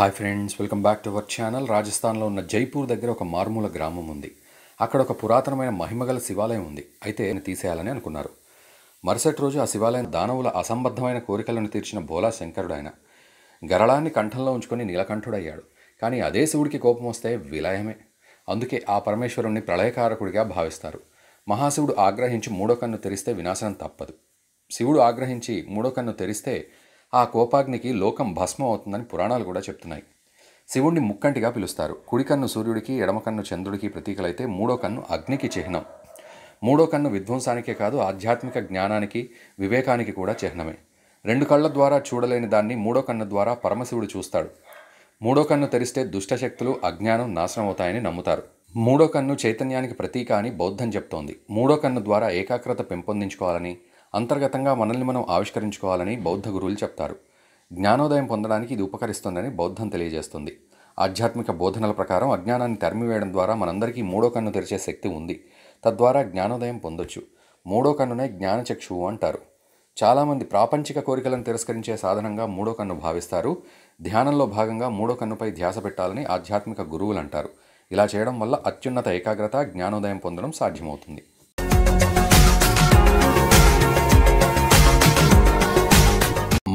hi friends welcome back to our channel రాజస్థాన్లో ఉన్న జైపూర్ దగ్గర ఒక మారుమూల గ్రామం ఉంది అక్కడ ఒక పురాతనమైన మహిమగల శివాలయం ఉంది అయితే ఆయన తీసేయాలని అనుకున్నారు మరుసటి రోజు ఆ శివాలయం దానవుల అసంబద్ధమైన కోరికలను తీర్చిన భోలా శంకరుడు ఆయన గరళాన్ని కంఠంలో ఉంచుకొని నీలకంఠుడయ్యాడు కానీ అదే శివుడికి కోపం వస్తే విలయమే అందుకే ఆ పరమేశ్వరుణ్ణి ప్రళయకారకుడిగా భావిస్తారు మహాశివుడు ఆగ్రహించి మూడో కన్ను తెరిస్తే వినాశనం తప్పదు శివుడు ఆగ్రహించి మూడో కన్ను తెరిస్తే ఆ కోపాగ్నికి లోకం భస్మం అవుతుందని పురాణాలు కూడా చెప్తున్నాయి శివుణ్ణి ముక్కంటిగా పిలుస్తారు కుడికన్ను సూర్యుడికి ఎడమకన్ను చంద్రుడికి ప్రతీకలైతే మూడో కన్ను అగ్నికి చిహ్నం మూడో కన్ను విధ్వంసానికే కాదు ఆధ్యాత్మిక జ్ఞానానికి వివేకానికి కూడా చిహ్నమే రెండు కళ్ళ ద్వారా చూడలేని దాన్ని మూడో కన్ను ద్వారా పరమశివుడు చూస్తాడు మూడో కన్ను తెరిస్తే దుష్టశక్తులు అజ్ఞానం నాశనం అవుతాయని నమ్ముతారు మూడో కన్ను చైతన్యానికి ప్రతీక అని బౌద్ధం చెప్తోంది మూడో కన్ను ద్వారా ఏకాగ్రత పెంపొందించుకోవాలని అంతర్గతంగా మనల్ని మనం ఆవిష్కరించుకోవాలని బౌద్ధ గురువులు చెప్తారు జ్ఞానోదయం పొందడానికి ఇది ఉపకరిస్తుందని బౌద్ధం తెలియజేస్తుంది ఆధ్యాత్మిక బోధనల ప్రకారం అజ్ఞానాన్ని తరిమివేయడం ద్వారా మనందరికీ మూడో కన్ను తెరిచే శక్తి ఉంది తద్వారా జ్ఞానోదయం పొందొచ్చు మూడో కన్నునే జ్ఞానచక్షువు అంటారు చాలామంది ప్రాపంచిక కోరికలను తిరస్కరించే సాధనంగా మూడో కన్ను భావిస్తారు ధ్యానంలో భాగంగా మూడో కన్నుపై ధ్యాస పెట్టాలని ఆధ్యాత్మిక గురువులు అంటారు ఇలా చేయడం వల్ల అత్యున్నత ఏకాగ్రత జ్ఞానోదయం పొందడం సాధ్యమవుతుంది